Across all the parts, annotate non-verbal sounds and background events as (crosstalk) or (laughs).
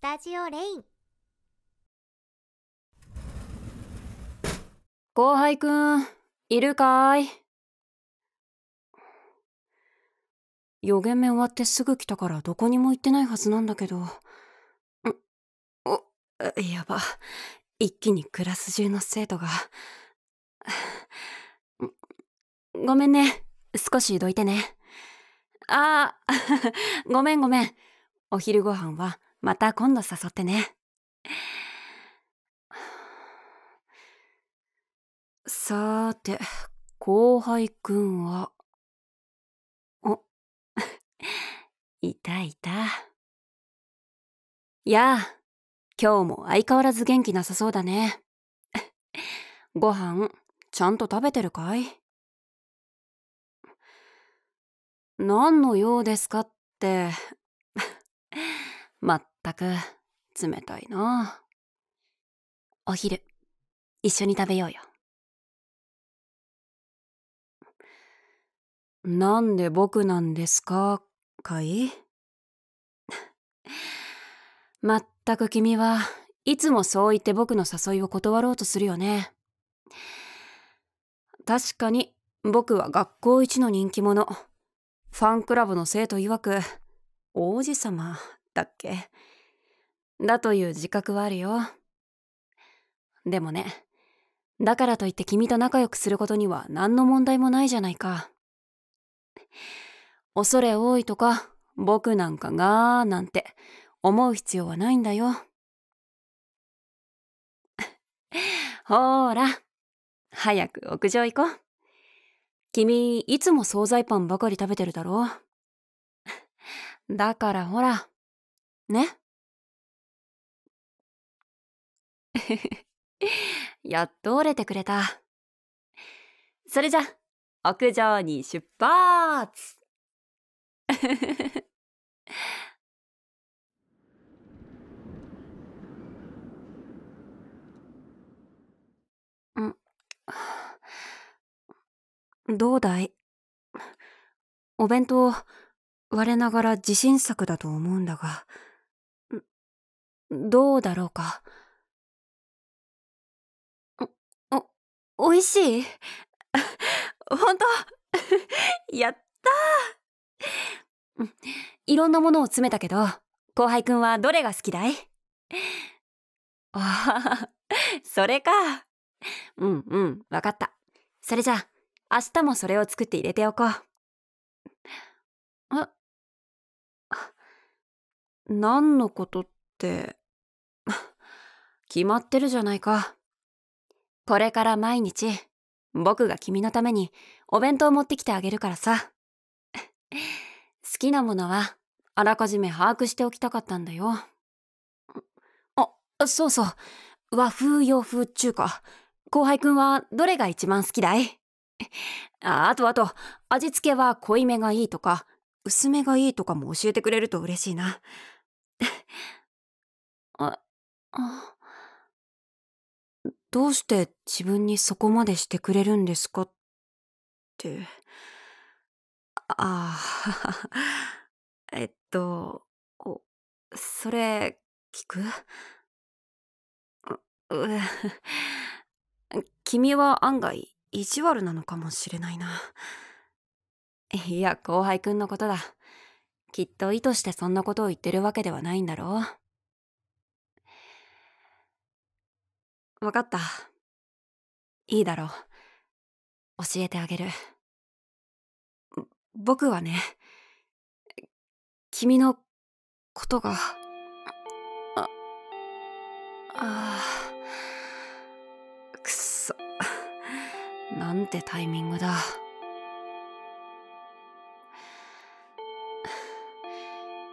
スタジオレイン後輩くんいるかい予言目終わってすぐ来たからどこにも行ってないはずなんだけどんおやば一気にクラス中の生徒がごめんね少しどいてねああごめんごめんお昼ご飯はまた今度誘ってね。さーて、後輩くんは。お、(laughs) いたいた。やあ、今日も相変わらず元気なさそうだね。(laughs) ご飯、ちゃんと食べてるかい何の用ですかって、た。(laughs) ったく冷たいなお昼一緒に食べようよなんで僕なんですかかいまったく君はいつもそう言って僕の誘いを断ろうとするよね確かに僕は学校一の人気者ファンクラブの生徒曰く王子様だっけだという自覚はあるよ。でもね、だからといって君と仲良くすることには何の問題もないじゃないか。恐れ多いとか、僕なんかがーなんて思う必要はないんだよ。(laughs) ほーら、早く屋上行こう。君、いつも惣菜パンばかり食べてるだろだからほら、ね。(laughs) やっと折れてくれた。それじゃ、屋上に出発 (laughs) どうだいお弁当、我ながら自信作だと思うんだが、どうだろうか。美味しい (laughs) 本当 (laughs) やったいろんなものを詰めたけど、後輩くんはどれが好きだいああ、それか。うんうん、わかった。それじゃあ、明日もそれを作って入れておこう。あ、何のことって、(laughs) 決まってるじゃないか。これから毎日、僕が君のためにお弁当持ってきてあげるからさ。好きなものは、あらかじめ把握しておきたかったんだよ。あ、そうそう。和風、洋風、中華。後輩くんはどれが一番好きだいああとあと、味付けは濃いめがいいとか、薄めがいいとかも教えてくれると嬉しいな。あ、あ。どうして自分にそこまでしてくれるんですかって。ああ、(laughs) えっと、お、それ、聞くう、う、君は案外意地悪なのかもしれないな。いや、後輩くんのことだ。きっと意図してそんなことを言ってるわけではないんだろう。分かったいいだろう教えてあげる僕はね君のことがああくそなんてタイミングだ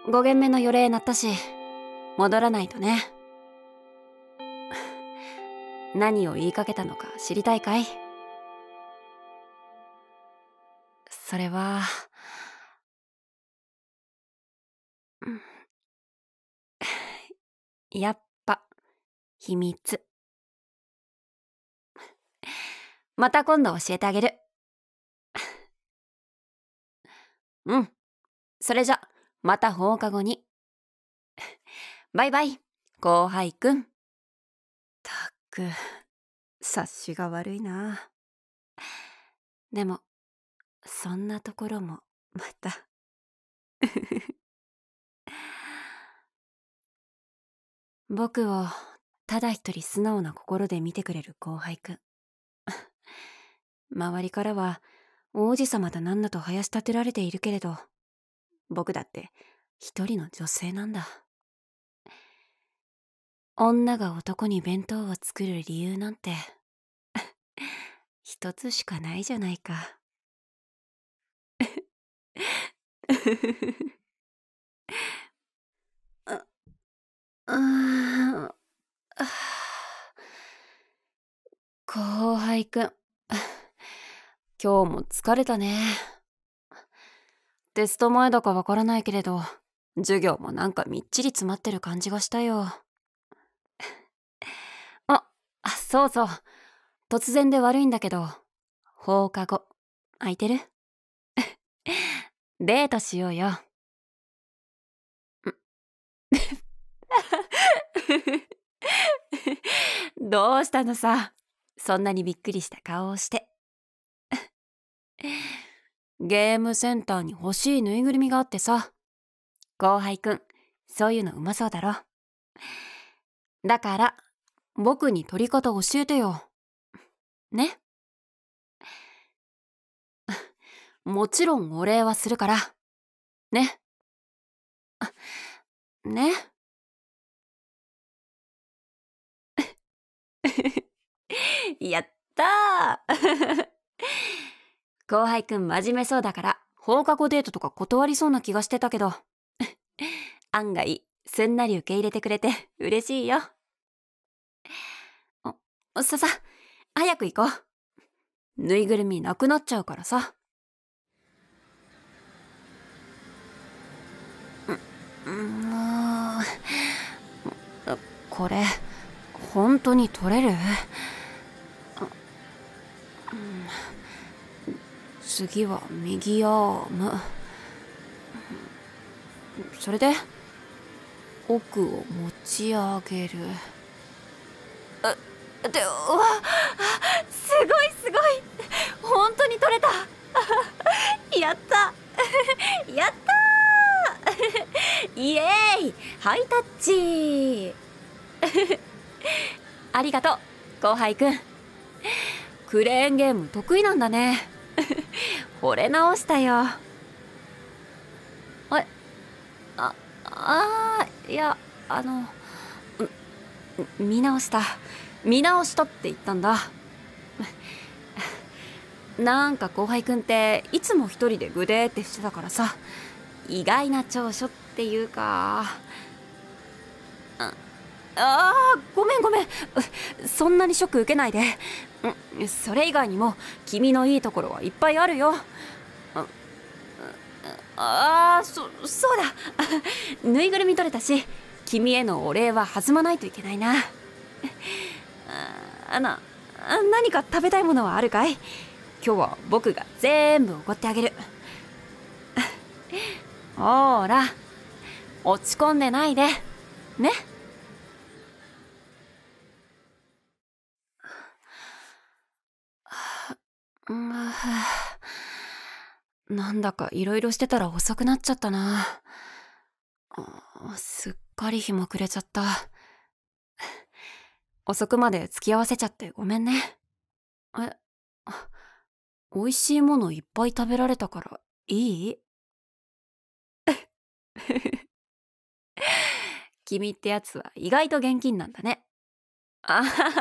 5軒目の予霊鳴ったし戻らないとね。何を言いかけたのか知りたいかいそれは、やっぱ、秘密。また今度教えてあげる。うん。それじゃ、また放課後に。バイバイ、後輩くん。く察しが悪いなでもそんなところもまた僕をただ一人素直な心で見てくれる後輩くん周りからは王子様だなんだとはやし立てられているけれど僕だって一人の女性なんだ女が男に弁当を作る理由なんて (laughs) 一つしかないじゃないか後輩くん今日も疲れたねテスト前だかわからないけれど授業もなんかみっちり詰まってる感じがしたよそうそう。突然で悪いんだけど、放課後、空いてる (laughs) デートしようよ。(laughs) どうしたのさ。そんなにびっくりした顔をして。ゲームセンターに欲しいぬいぐるみがあってさ。後輩くん、そういうのうまそうだろ。だから、僕に撮り方教えてよ。ね。もちろんお礼はするから。ね。ね。(laughs) やったー後輩くん真面目そうだから放課後デートとか断りそうな気がしてたけど案外すんなり受け入れてくれて嬉しいよ。(laughs) お、ささ、早く行こう。ぬいぐるみなくなっちゃうからさ。ん、もう、これ、本当に取れる次は右アーム。それで、奥を持ち上げる。ってわすごいすごい本当に取れた (laughs) やった (laughs) やった (laughs) イエーイハイタッチありがとう後輩くんクレーンゲーム得意なんだね惚れ直したよえああいやあの見直した見直したって言ったんだなんか後輩くんっていつも一人でグデーってしてたからさ意外な長所っていうかああごめんごめんそんなにショック受けないでそれ以外にも君のいいところはいっぱいあるよああそそうだ (laughs) ぬいぐるみ取れたし君へのお礼は弾まないといけないなあな何か食べたいものはあるかい今日は僕が全部おごってあげる (laughs) ほーら落ち込んでないでね (sighs) なんだかいろいろしてたら遅くなっちゃったな。(sighs) すっかり日も暮れちゃった。遅くまで付き合わせちゃってごめんね。え、美味しいものいっぱい食べられたからいい (laughs) 君ってやつは意外と現金なんだね。あは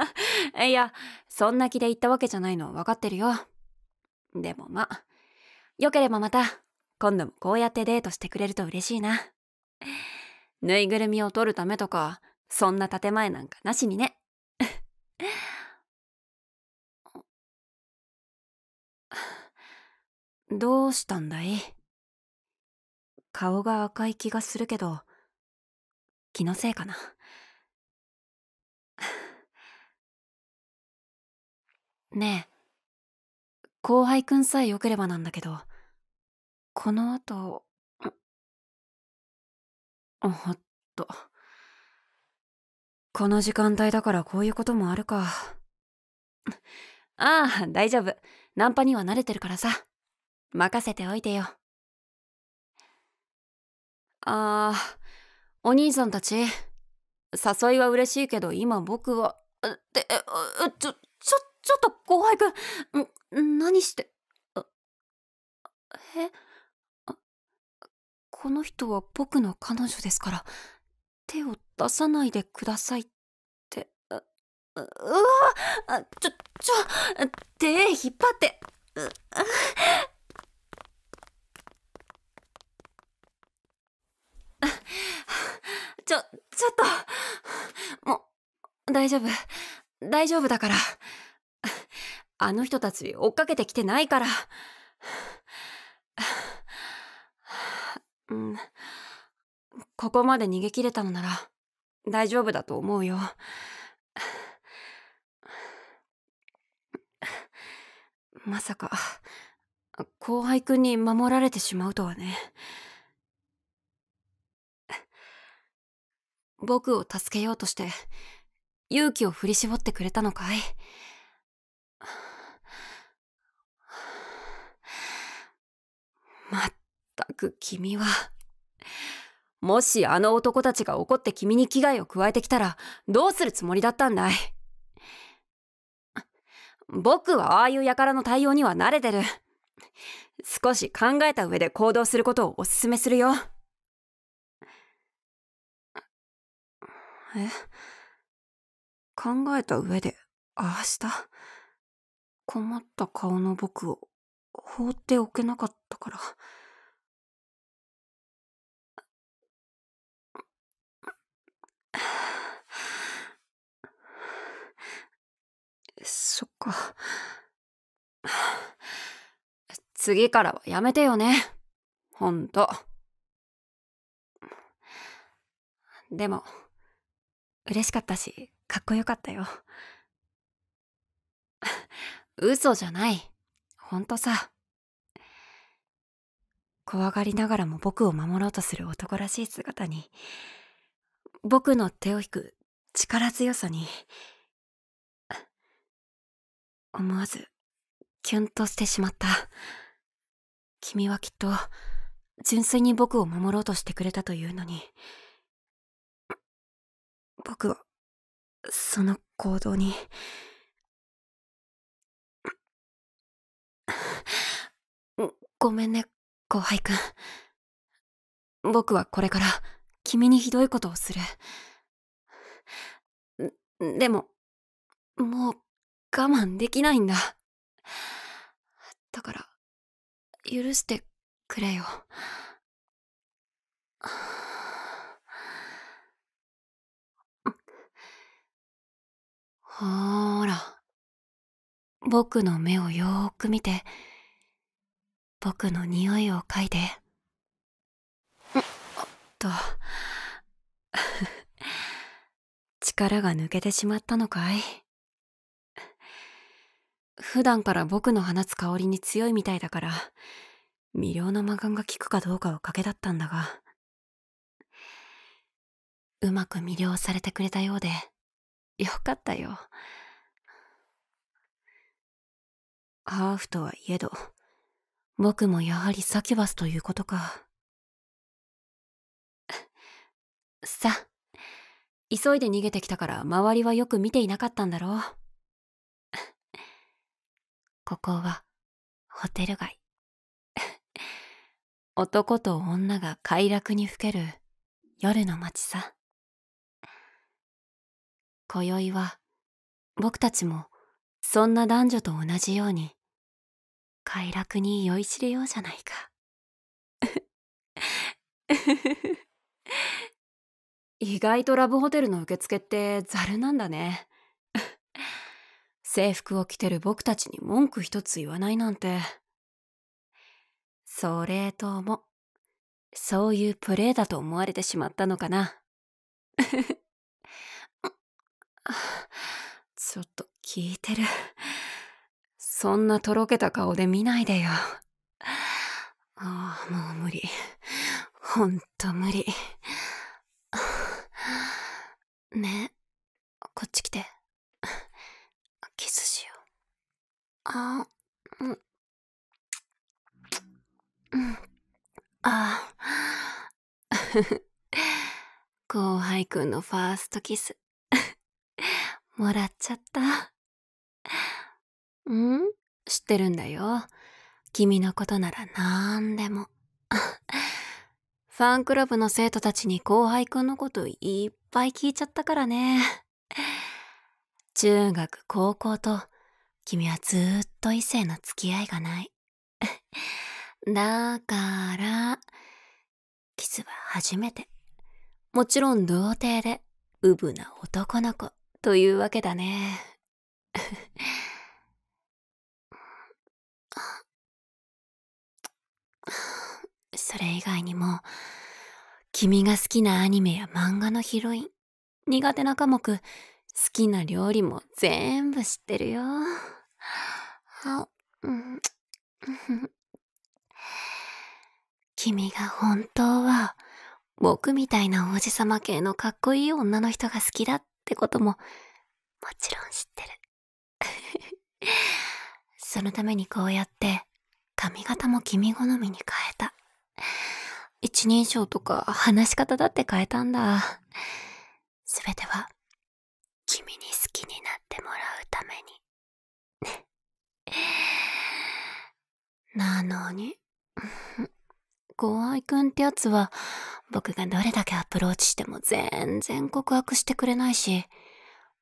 は、いや、そんな気で言ったわけじゃないの分かってるよ。でもまあ、良ければまた、今度もこうやってデートしてくれると嬉しいな。ぬいぐるみを取るためとか、そんな建前なんかなしにね。(laughs) どうしたんだい顔が赤い気がするけど気のせいかな (laughs) ねえ後輩くんさえよければなんだけどこの後 (laughs) おっと。この時間帯だからこういうこともあるか。ああ、大丈夫。ナンパには慣れてるからさ。任せておいてよ。ああ、お兄さんたち。誘いは嬉しいけど今僕は。って、ちょ、ちょ、ちょっと後輩くん。何して。えこの人は僕の彼女ですから。手を出さないでくださいって。う、うわあ、ちょ、ちょ、手引っ張って。う、ちょ、ちょっと。もう、大丈夫。大丈夫だから。あの人たち追っかけてきてないから。うん、ここまで逃げ切れたのなら、大丈夫だと思うよ。まさか、後輩くんに守られてしまうとはね。僕を助けようとして、勇気を振り絞ってくれたのかいまったく君は。もしあの男たちが怒って君に危害を加えてきたら、どうするつもりだったんだい僕はああいう輩の対応には慣れてる。少し考えた上で行動することをお勧めするよ。え考えた上で、ああした。困った顔の僕を放っておけなかったから。(sighs) そっか。(sighs) 次からはやめてよね。ほんと。でも、嬉しかったし、かっこよかったよ。(laughs) 嘘じゃない。ほんとさ。怖がりながらも僕を守ろうとする男らしい姿に、僕の手を引く力強さに、思わず、キュンとしてしまった。君はきっと、純粋に僕を守ろうとしてくれたというのに、僕は、その行動に、ごめんね、後輩君僕はこれから、君にひどいことをする。でも、もう我慢できないんだ。だから、許してくれよ。ほーら、僕の目をよーく見て、僕の匂いを嗅いで。と (laughs) 力が抜けてしまったのかい普段から僕の放つ香りに強いみたいだから魅了の魔眼が効くかどうかをかけだったんだがうまく魅了されてくれたようでよかったよハーフとはいえど僕もやはりサキュバスということかさ急いで逃げてきたから周りはよく見ていなかったんだろう (laughs) ここはホテル街 (laughs) 男と女が快楽にふける夜の街さ今宵は僕たちもそんな男女と同じように快楽に酔いしれようじゃないか。(laughs) 意外とラブホテルの受付ってざるなんだね (laughs) 制服を着てる僕たちに文句一つ言わないなんてそれともそういうプレーだと思われてしまったのかな (laughs) ちょっと聞いてるそんなとろけた顔で見ないでよああもう無理ほんと無理。ねえこっち来て (laughs) キスしようあうんうんああ (laughs) 後輩くんのファーストキス (laughs) もらっちゃったうん知ってるんだよ君のことなら何でもファンクラブの生徒たちに後輩くんのこといっぱい聞いちゃったからね。中学、高校と、君はずーっと異性の付き合いがない。だから、キスは初めて。もちろん童貞で、うぶな男の子というわけだね。(laughs) それ以外にも、君が好きなアニメや漫画のヒロイン、苦手な科目、好きな料理も全部知ってるよ。あ、うん。(laughs) 君が本当は、僕みたいな王子様系のかっこいい女の人が好きだってことも、もちろん知ってる。(laughs) そのためにこうやって、髪型も君好みに変えた。一人称とか話し方だって変えたんだ。すべては、君に好きになってもらうために。なのに、ご (laughs) 愛くんってやつは、僕がどれだけアプローチしても全然告白してくれないし、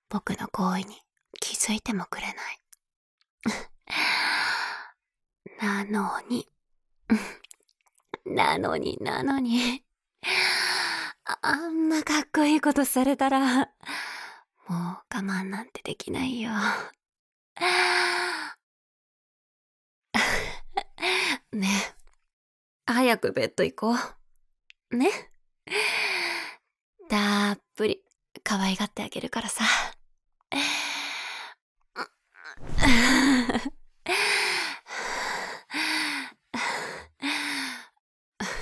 僕の行為に気づいてもくれない。(laughs) なのに。なのになのに。あんまかっこいいことされたら、もう我慢なんてできないよ。ね早くベッド行こう。ねたっぷり可愛がってあげるからさ。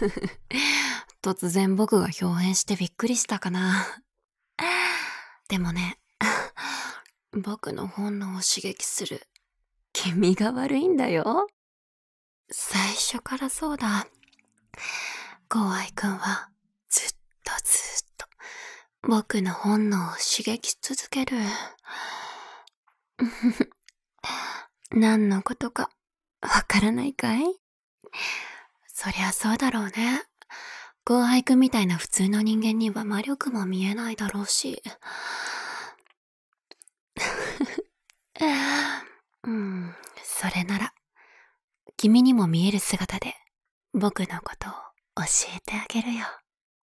(laughs) 突然僕が表現してびっくりしたかな。でもね、(laughs) 僕の本能を刺激する。君が悪いんだよ。最初からそうだ。後愛くんはずっとずっと僕の本能を刺激し続ける。(laughs) 何のことかわからないかいそりゃそうだろうね。後輩くんみたいな普通の人間には魔力も見えないだろうし。(laughs) うん、それなら、君にも見える姿で僕のことを教えてあげるよ。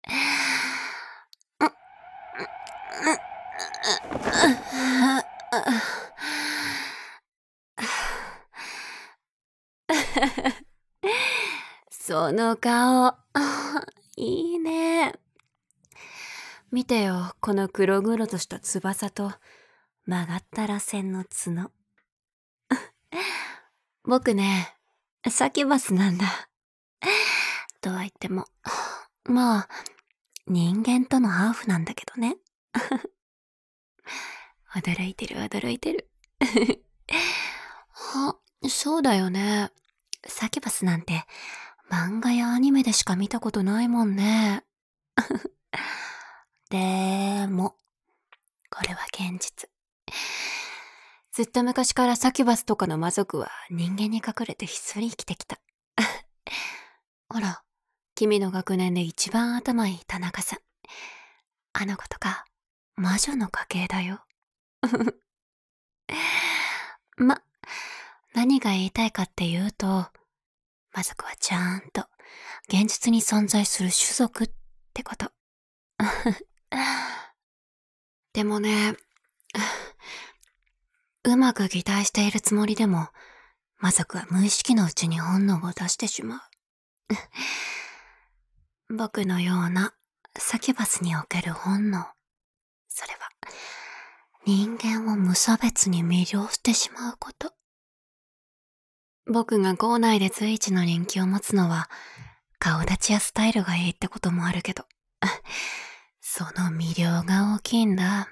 (laughs) その顔。いいね。見てよ、この黒々とした翼と曲がった螺旋の角。(laughs) 僕ね、サキュバスなんだ。とは言っても、まあ、人間とのハーフなんだけどね。驚いてる驚いてる。(laughs) あ、そうだよね。サキュバスなんて漫画やアニメでしか見たことないもんね。(laughs) でーも、これは現実。ずっと昔からサキュバスとかの魔族は人間に隠れてひっそり生きてきた。(laughs) ほら、君の学年で一番頭いい田中さん。あの子とか、魔女の家系だよ。(laughs) ま、何が言いたいかっていうと、魔族はちゃんと現実に存在する種族ってこと。(laughs) でもね、うまく擬態しているつもりでも、魔族は無意識のうちに本能を出してしまう。(laughs) 僕のようなサキュバスにおける本能。それは、人間を無差別に魅了してしまうこと。僕が校内で随一の人気を持つのは顔立ちやスタイルがいいってこともあるけど (laughs) その魅了が大きいんだ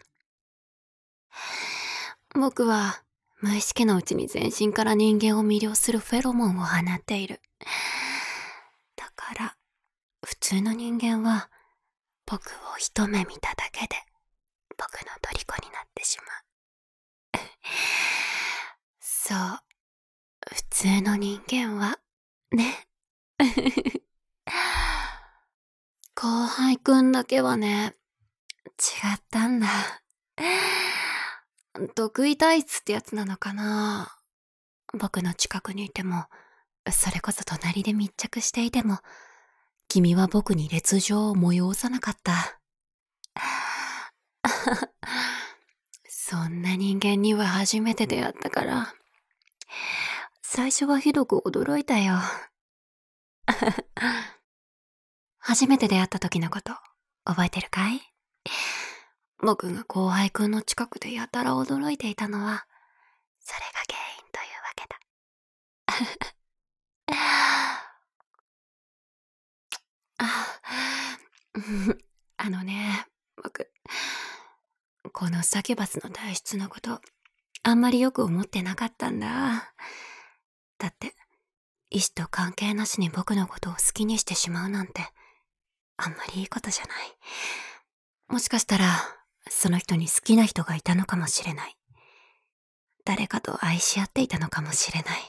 僕は無意識のうちに全身から人間を魅了するフェロモンを放っているだから普通の人間は僕を一目見ただけで僕の虜になってしまう (laughs) そう普通の人間は、ね。(laughs) 後輩くんだけはね、違ったんだ。得意体質ってやつなのかな僕の近くにいても、それこそ隣で密着していても、君は僕に列状を催さなかった。(laughs) そんな人間には初めて出会ったから。最初はひどく驚いたよ。(laughs) 初めて出会った時のこと覚えてるかい僕が後輩くんの近くでやたら驚いていたのはそれが原因というわけだ (laughs) あ (laughs) あのね僕このサキュバスの体質のことあんまりよく思ってなかったんだだって意志と関係なしに僕のことを好きにしてしまうなんてあんまりいいことじゃないもしかしたらその人に好きな人がいたのかもしれない誰かと愛し合っていたのかもしれない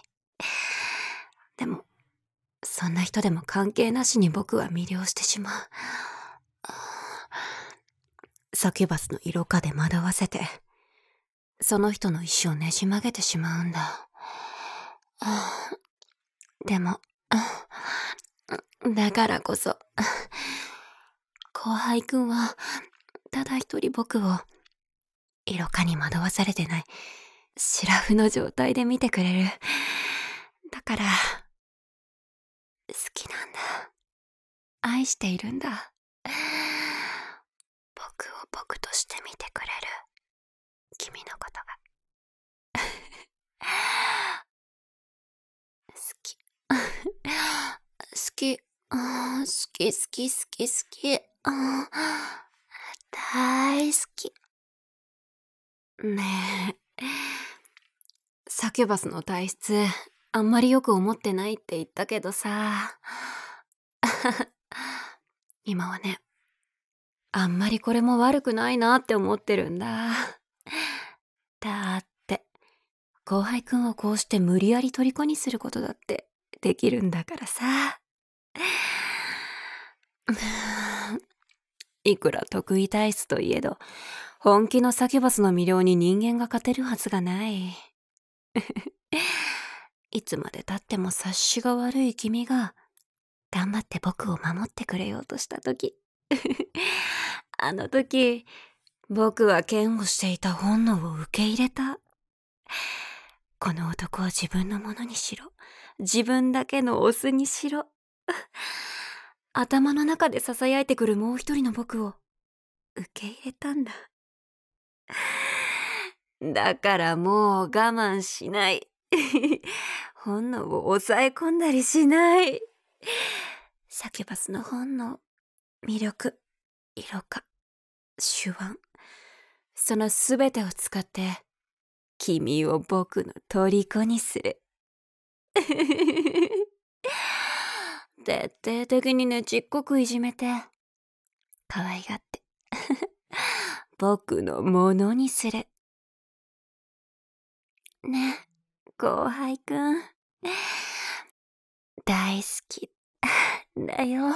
でもそんな人でも関係なしに僕は魅了してしまうサキュバスの色化で惑わせてその人の意思をねじ曲げてしまうんだ (laughs) でも、(laughs) だからこそ、(laughs) 後輩くんは、ただ一人僕を、色化に惑わされてない、シラフの状態で見てくれる。だから、好きなんだ。愛しているんだ。僕を僕として見てくれる。好き、好き好き好き好き、大好き。ねえ、サキュバスの体質、あんまりよく思ってないって言ったけどさ。今はね、あんまりこれも悪くないなって思ってるんだ。だって、後輩くんをこうして無理やり虜にすることだってできるんだからさいくら得意体質といえど本気のサキュバスの魅了に人間が勝てるはずがないいつまでたっても察しが悪い君が頑張って僕を守ってくれようとした時あの時僕は嫌悪していた本能を受け入れたこの男を自分のものにしろ自分だけのオスにしろ。頭の中で囁いてくるもう一人の僕を受け入れたんだ。だからもう我慢しない。本能を抑え込んだりしない。サキュバスの本能、魅力、色化、手腕、その全てを使って、君を僕の虜にする。(laughs) 徹底的にねちっこくいじめて可愛がって (laughs) 僕のものにするね後輩くん大好きだよ